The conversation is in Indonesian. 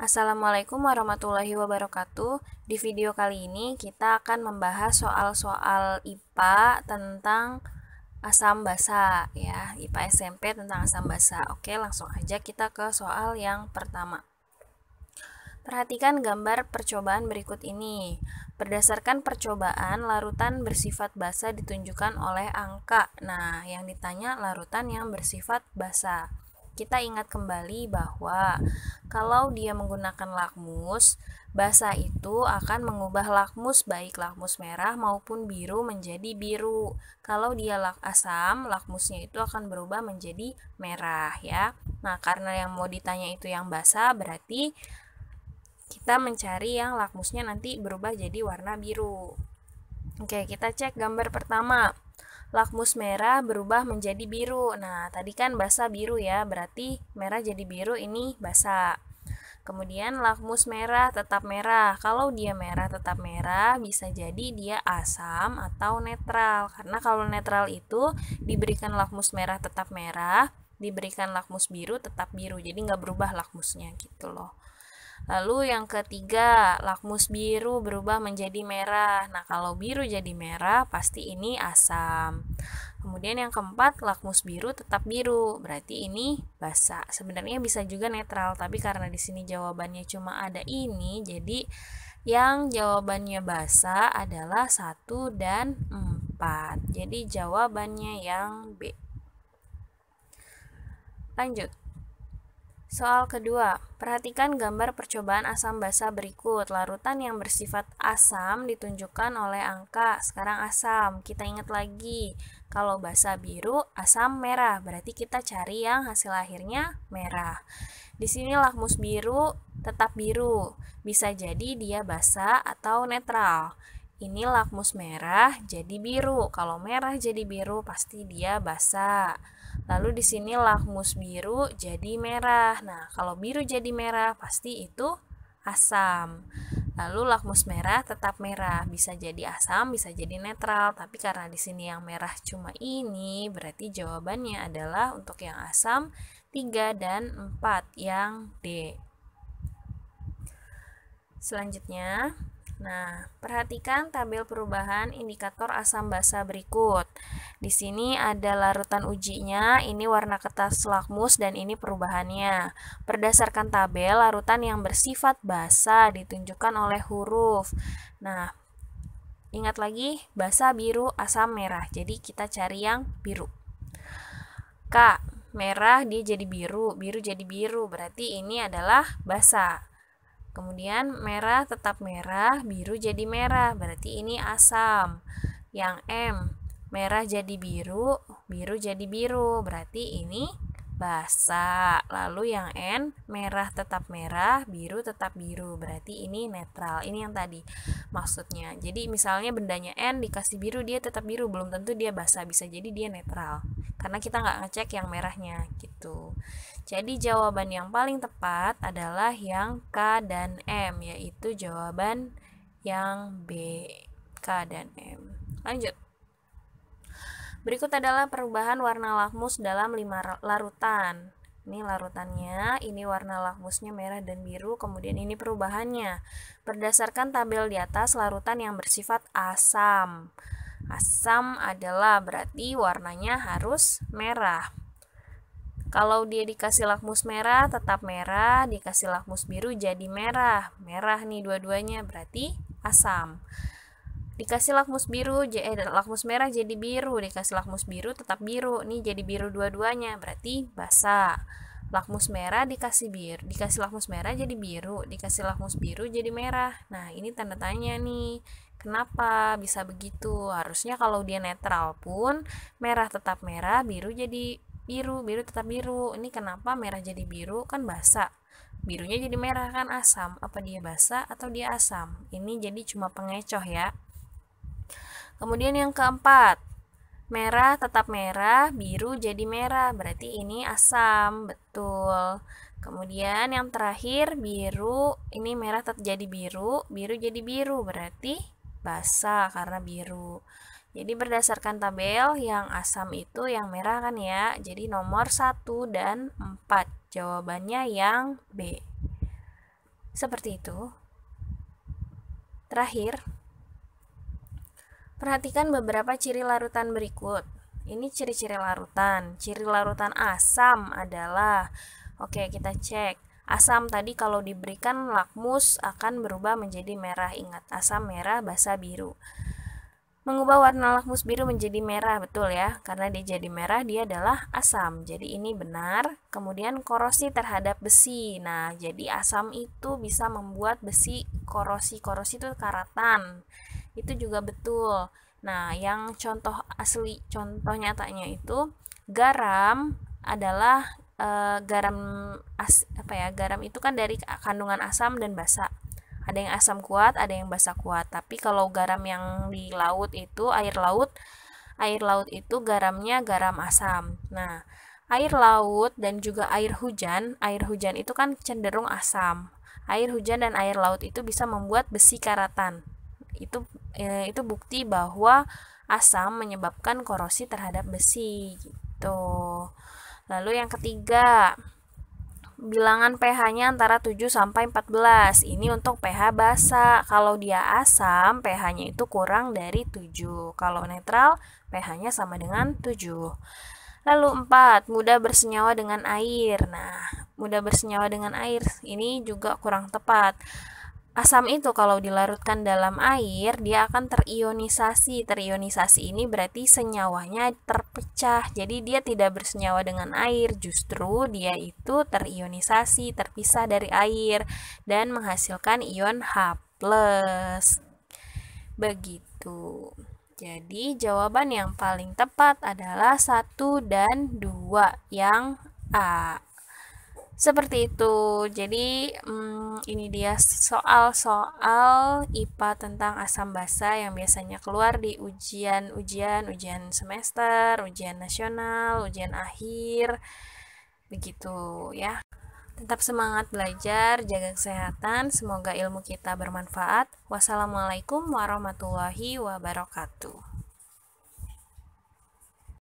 Assalamualaikum warahmatullahi wabarakatuh. Di video kali ini kita akan membahas soal-soal IPA tentang asam basa ya, IPA SMP tentang asam basa. Oke, langsung aja kita ke soal yang pertama. Perhatikan gambar percobaan berikut ini. Berdasarkan percobaan, larutan bersifat basa ditunjukkan oleh angka. Nah, yang ditanya larutan yang bersifat basa kita ingat kembali bahwa kalau dia menggunakan lakmus, bahasa itu akan mengubah lakmus baik lakmus merah maupun biru menjadi biru. Kalau dia lak asam, lakmusnya itu akan berubah menjadi merah ya. Nah, karena yang mau ditanya itu yang basa, berarti kita mencari yang lakmusnya nanti berubah jadi warna biru. Oke, kita cek gambar pertama lakmus merah berubah menjadi biru. Nah, tadi kan basah biru ya, berarti merah jadi biru ini basah. Kemudian lakmus merah tetap merah. Kalau dia merah tetap merah, bisa jadi dia asam atau netral. Karena kalau netral itu diberikan lakmus merah tetap merah, diberikan lakmus biru tetap biru. Jadi nggak berubah lakmusnya gitu loh. Lalu yang ketiga, lakmus biru berubah menjadi merah. Nah, kalau biru jadi merah, pasti ini asam. Kemudian yang keempat, lakmus biru tetap biru, berarti ini basa. Sebenarnya bisa juga netral, tapi karena di sini jawabannya cuma ada ini, jadi yang jawabannya basa adalah 1 dan 4. Jadi jawabannya yang B. Lanjut. Soal kedua, perhatikan gambar percobaan asam basa berikut. Larutan yang bersifat asam ditunjukkan oleh angka. Sekarang asam, kita ingat lagi. Kalau basa biru, asam merah. Berarti kita cari yang hasil akhirnya merah. Di sini lakmus biru tetap biru. Bisa jadi dia basa atau netral ini lakmus merah jadi biru. Kalau merah jadi biru pasti dia basah. Lalu di sini lakmus biru jadi merah. Nah, kalau biru jadi merah pasti itu asam. Lalu lakmus merah tetap merah, bisa jadi asam, bisa jadi netral. Tapi karena di sini yang merah cuma ini, berarti jawabannya adalah untuk yang asam 3 dan 4 yang D. Selanjutnya, Nah, perhatikan tabel perubahan indikator asam basa berikut. Di sini ada larutan ujinya, ini warna kertas lakmus dan ini perubahannya. Berdasarkan tabel, larutan yang bersifat basa ditunjukkan oleh huruf. Nah, ingat lagi basa biru, asam merah. Jadi kita cari yang biru. Kak, merah dia jadi biru, biru jadi biru, berarti ini adalah basa. Kemudian merah tetap merah, biru jadi merah, berarti ini asam. Yang M, merah jadi biru, biru jadi biru, berarti ini basah. Lalu yang N merah tetap merah, biru tetap biru. Berarti ini netral. Ini yang tadi maksudnya. Jadi misalnya bendanya N dikasih biru dia tetap biru, belum tentu dia basah. Bisa jadi dia netral. Karena kita nggak ngecek yang merahnya gitu. Jadi jawaban yang paling tepat adalah yang K dan M yaitu jawaban yang B, K dan M. Lanjut. Berikut adalah perubahan warna lakmus dalam 5 larutan. Ini larutannya, ini warna lakmusnya merah dan biru, kemudian ini perubahannya. Berdasarkan tabel di atas, larutan yang bersifat asam. Asam adalah berarti warnanya harus merah. Kalau dia dikasih lakmus merah, tetap merah, dikasih lakmus biru jadi merah. Merah nih dua-duanya, berarti asam dikasih lakmus biru eh, lakmus merah jadi biru dikasih lakmus biru tetap biru nih jadi biru dua-duanya berarti basah lakmus merah dikasih biru dikasih lakmus merah jadi biru dikasih lakmus biru jadi merah nah ini tanda tanya nih kenapa bisa begitu harusnya kalau dia netral pun merah tetap merah biru jadi biru biru tetap biru ini kenapa merah jadi biru kan basah birunya jadi merah kan asam apa dia basah atau dia asam ini jadi cuma pengecoh ya Kemudian yang keempat, merah tetap merah, biru jadi merah. Berarti ini asam, betul. Kemudian yang terakhir biru, ini merah tetap jadi biru, biru jadi biru. Berarti basah karena biru. Jadi berdasarkan tabel yang asam itu yang merah kan ya. Jadi nomor 1 dan 4. Jawabannya yang B. Seperti itu. Terakhir, Perhatikan beberapa ciri larutan berikut. Ini ciri-ciri larutan. Ciri larutan asam adalah Oke, kita cek. Asam tadi kalau diberikan lakmus akan berubah menjadi merah. Ingat, asam merah basa biru. Mengubah warna lakmus biru menjadi merah, betul ya? Karena dia jadi merah, dia adalah asam. Jadi ini benar. Kemudian korosi terhadap besi. Nah, jadi asam itu bisa membuat besi korosi. Korosi itu karatan itu juga betul. Nah, yang contoh asli, contoh nyatanya itu garam adalah e, garam as, apa ya? Garam itu kan dari kandungan asam dan basa. Ada yang asam kuat, ada yang basa kuat. Tapi kalau garam yang di laut itu air laut, air laut itu garamnya garam asam. Nah, air laut dan juga air hujan, air hujan itu kan cenderung asam. Air hujan dan air laut itu bisa membuat besi karatan. Itu Ya, itu bukti bahwa asam menyebabkan korosi terhadap besi gitu. Lalu yang ketiga, bilangan pH-nya antara 7 sampai 14. Ini untuk pH basa. Kalau dia asam, pH-nya itu kurang dari 7. Kalau netral, pH-nya sama dengan 7. Lalu 4, mudah bersenyawa dengan air. Nah, mudah bersenyawa dengan air ini juga kurang tepat Asam itu kalau dilarutkan dalam air, dia akan terionisasi. Terionisasi ini berarti senyawanya terpecah. Jadi dia tidak bersenyawa dengan air, justru dia itu terionisasi, terpisah dari air dan menghasilkan ion H+. Begitu. Jadi jawaban yang paling tepat adalah satu dan dua, yang A seperti itu jadi hmm, ini dia soal-soal IPA tentang asam basa yang biasanya keluar di ujian-ujian ujian semester ujian nasional ujian akhir begitu ya tetap semangat belajar jaga kesehatan semoga ilmu kita bermanfaat wassalamualaikum warahmatullahi wabarakatuh